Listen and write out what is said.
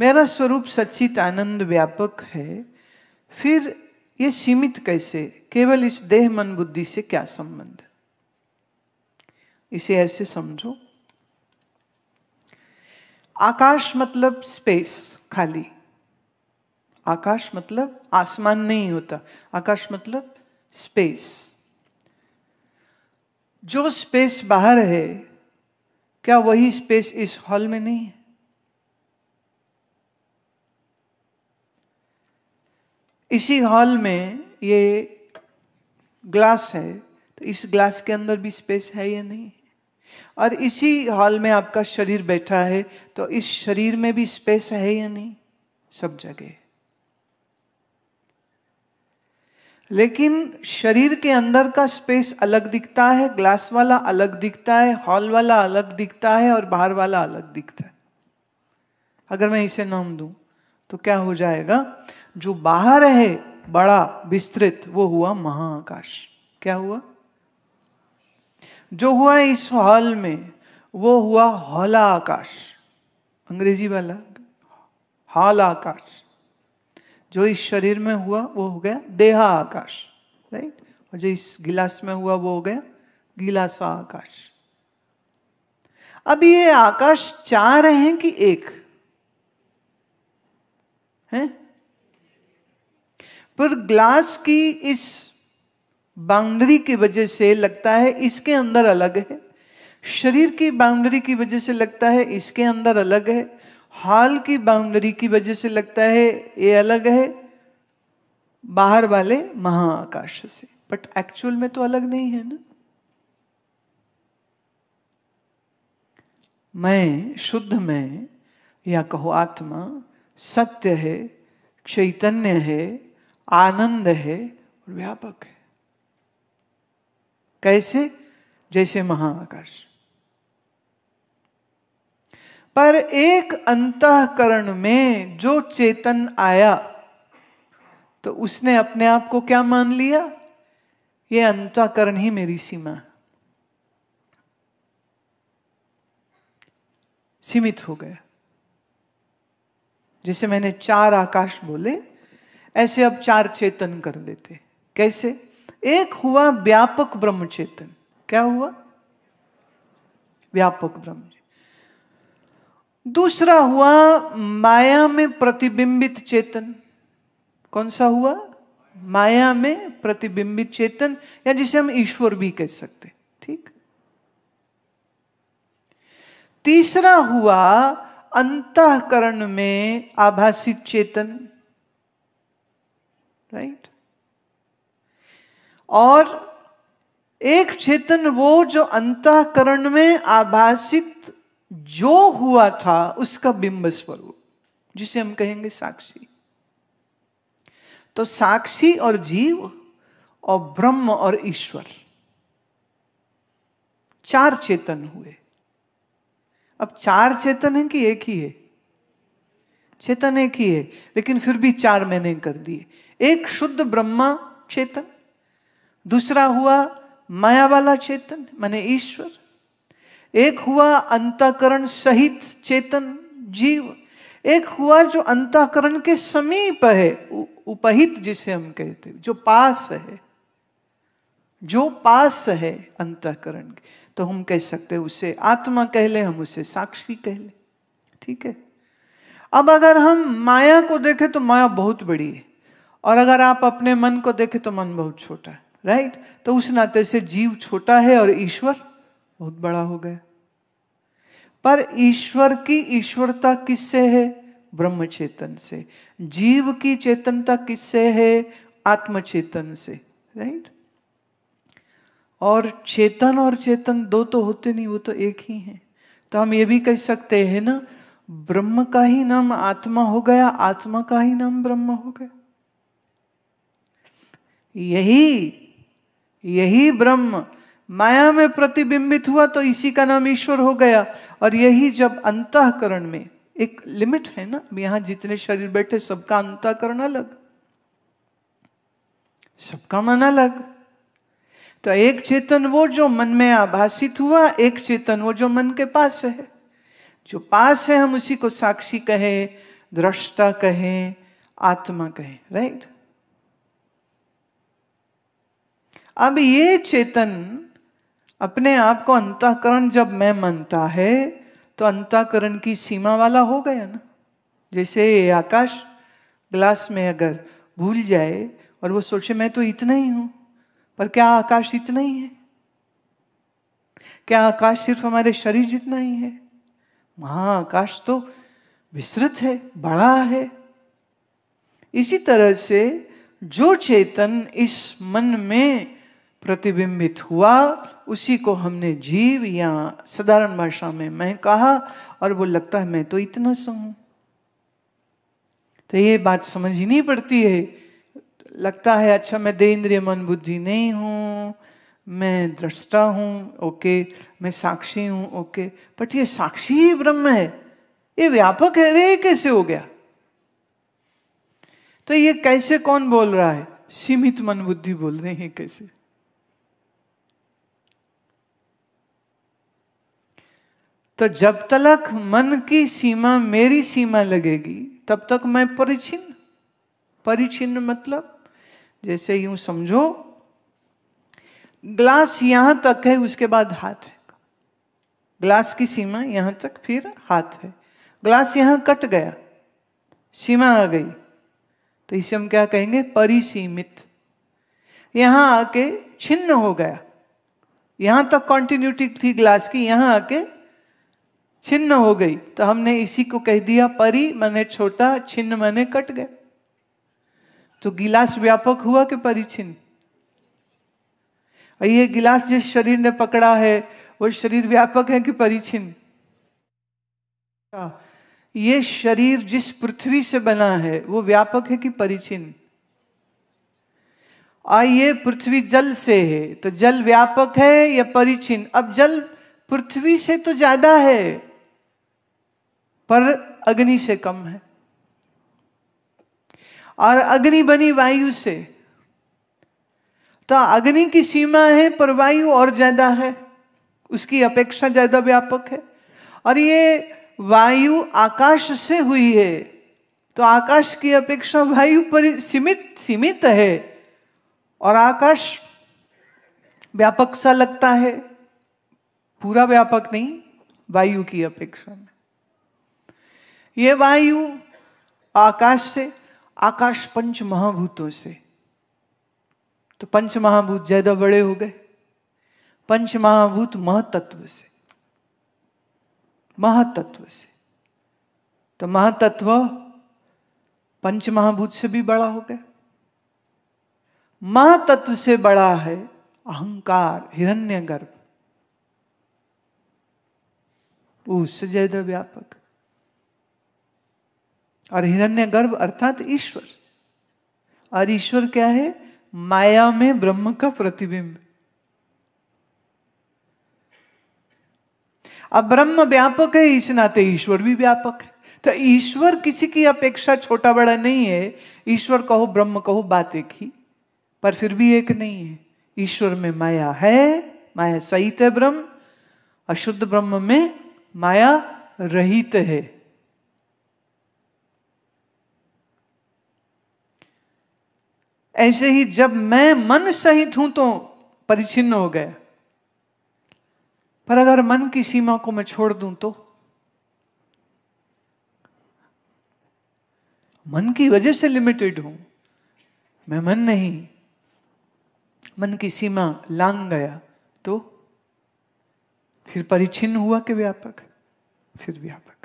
मेरा स्वरूप सचित आनंद व्यापक है फिर ये सीमित कैसे केवल इस देह मन बुद्धि से क्या संबंध इसे ऐसे समझो आकाश मतलब स्पेस खाली आकाश मतलब आसमान नहीं होता आकाश मतलब स्पेस जो स्पेस बाहर है क्या वही स्पेस इस हॉल में नहीं है इसी हॉल में ये ग्लास है तो इस ग्लास के अंदर भी स्पेस है या नहीं और इसी हॉल में आपका शरीर बैठा है तो इस शरीर में भी स्पेस है या नहीं सब जगह लेकिन शरीर के अंदर का स्पेस अलग दिखता है ग्लास वाला अलग दिखता है हॉल वाला अलग दिखता है और बाहर वाला अलग दिखता है अगर मैं इसे नाम दूं तो क्या हो जाएगा जो बाहर है बड़ा विस्तृत वो हुआ महाआकाश क्या हुआ जो हुआ इस हॉल में वो हुआ हौला आकाश अंग्रेजी वाला हॉल आकाश जो इस शरीर में हुआ वो हो गया देहा आकाश राइट और जो इस गिलास में हुआ वो हो गया गिलासा आकाश अब ये आकाश चार हैं कि एक हैं पर ग्लास की इस बाउंड्री की वजह से लगता है इसके अंदर अलग है शरीर की बाउंड्री की वजह से लगता है इसके अंदर अलग है हाल की बाउंड्री की वजह से लगता है ये अलग है बाहर वाले महाआकाश से बट एक्चुअल में तो अलग नहीं है ना मैं शुद्ध में या कहो आत्मा सत्य है चैतन्य है आनंद है और व्यापक है कैसे जैसे महाआकाश पर एक अंतकरण में जो चेतन आया तो उसने अपने आप को क्या मान लिया ये अंतकरण ही मेरी सीमा है सीमित हो गया जिसे मैंने चार आकाश बोले ऐसे अब चार चेतन कर देते कैसे एक हुआ व्यापक ब्रह्म चेतन क्या हुआ व्यापक ब्रह्म दूसरा हुआ माया में प्रतिबिंबित चेतन कौन सा हुआ माया में प्रतिबिंबित चेतन या जिसे हम ईश्वर भी कह सकते ठीक तीसरा हुआ अंतकरण में आभासित चेतन राइट और एक चेतन वो जो अंतकरण में आभासित जो हुआ था उसका बिंब स्वरूप जिसे हम कहेंगे साक्षी तो साक्षी और जीव और ब्रह्म और ईश्वर चार चेतन हुए अब चार चेतन है कि एक ही है चेतन एक ही है लेकिन फिर भी चार मैंने कर दिए एक शुद्ध ब्रह्मा चेतन दूसरा हुआ माया वाला चेतन माने ईश्वर एक हुआ अंतकरण सहित चेतन जीव एक हुआ जो अंतकरण के समीप है उपहित जिसे हम कहते हैं जो पास है जो पास है अंतकरण तो हम कह सकते हैं उसे आत्मा कह ले हम उसे साक्षी कह ले ठीक है अब अगर हम माया को देखें तो माया बहुत बड़ी है और अगर आप अपने मन को देखें तो मन बहुत छोटा है राइट तो उस नाते से जीव छोटा है और ईश्वर बहुत बड़ा हो गया पर ईश्वर की ईश्वरता किससे है ब्रह्म चेतन से जीव की चेतनता किससे है आत्म चेतन से राइट और चेतन और चेतन दो तो होते नहीं वो तो एक ही है तो हम ये भी कह सकते हैं ना ब्रह्म का ही नाम आत्मा हो गया आत्मा का ही नाम ब्रह्म हो गया यही यही ब्रह्म माया में प्रतिबिंबित हुआ तो इसी का नाम ईश्वर हो गया और यही जब अंतकरण में एक लिमिट है ना यहां जितने शरीर बैठे सबका अंतकरण अलग सबका मन अलग तो एक चेतन वो जो मन में आभासित हुआ एक चेतन वो जो मन के पास है जो पास है हम उसी को साक्षी कहें दृष्टा कहें आत्मा कहें राइट right? अब ये चेतन अपने आप को अंतःकरण जब मैं मानता है तो अंतःकरण की सीमा वाला हो गया ना जैसे आकाश ग्लास में अगर भूल जाए और वो सोचे मैं तो इतना ही हूं पर क्या आकाश इतना ही है क्या आकाश सिर्फ हमारे शरीर जितना ही है आकाश तो विस्तृत है बड़ा है इसी तरह से जो चेतन इस मन में प्रतिबिंबित हुआ उसी को हमने जीव या साधारण भाषा में मैं कहा और वो लगता है मैं तो इतना सा हूं तो ये बात समझ ही नहीं पड़ती है लगता है अच्छा मैं देन्द्रिय मन बुद्धि नहीं हूं मैं दृष्टा हूं ओके मैं साक्षी हूं ओके बट ये साक्षी ही ब्रह्म है ये व्यापक है रे कैसे हो गया तो ये कैसे कौन बोल रहा है सीमित मन बुद्धि बोल रहे हैं कैसे तो जब तक मन की सीमा मेरी सीमा लगेगी तब तक मैं परिचिन परिचिन मतलब जैसे यूं समझो ग्लास यहां तक है उसके बाद हाथ है ग्लास की सीमा यहां तक फिर हाथ है ग्लास यहां कट गया सीमा आ गई तो इसे हम क्या कहेंगे परिसीमित यहां आके छिन्न हो गया यहां तक कॉन्टिन्यूटी थी ग्लास की यहां आके छिन्न हो गई तो हमने इसी को कह दिया परी मैंने छोटा छिन्न मैंने कट गए तो गिलास व्यापक हुआ कि परिछिन्न ये गिलास जिस शरीर ने पकड़ा है वो शरीर व्यापक है कि परिचिन ये शरीर जिस पृथ्वी से बना है वो व्यापक है कि परिचिन आइए पृथ्वी जल से है तो जल व्यापक है या परिचिन अब जल पृथ्वी से तो ज्यादा है पर अग्नि से कम है और अग्नि बनी वायु से तो अग्नि की सीमा है पर वायु और ज्यादा है उसकी अपेक्षा ज्यादा व्यापक है और ये वायु आकाश से हुई है तो आकाश की अपेक्षा वायु पर सीमित सीमित है और आकाश व्यापक सा लगता है पूरा व्यापक नहीं वायु की अपेक्षा में ये वायु आकाश से आकाश पंच महाभूतों से तो पंच महाभूत ज्यादा बड़े हो गए पंच महाभूत महातत्व से महातत्व से तो महातत्व पंच महाभूत से भी बड़ा हो गया महातत्व से बड़ा है अहंकार हिरण्य गर्भ उससे ज्यादा व्यापक और हिरण्य गर्भ अर्थात ईश्वर और ईश्वर क्या है माया में ब्रह्म का प्रतिबिंब अब ब्रह्म व्यापक है इस नाते ईश्वर भी व्यापक है तो ईश्वर किसी की अपेक्षा छोटा बड़ा नहीं है ईश्वर कहो ब्रह्म कहो बात एक ही पर फिर भी एक नहीं है ईश्वर में माया है माया सहित है ब्रह्म अशुद्ध ब्रह्म में माया रहित है ऐसे ही जब मैं मन सहित हूं तो परिचिन्न हो गया पर अगर मन की सीमा को मैं छोड़ दूं तो मन की वजह से लिमिटेड हूं मैं मन नहीं मन की सीमा लांग गया तो फिर परिचिन्न हुआ कि व्यापक फिर व्यापक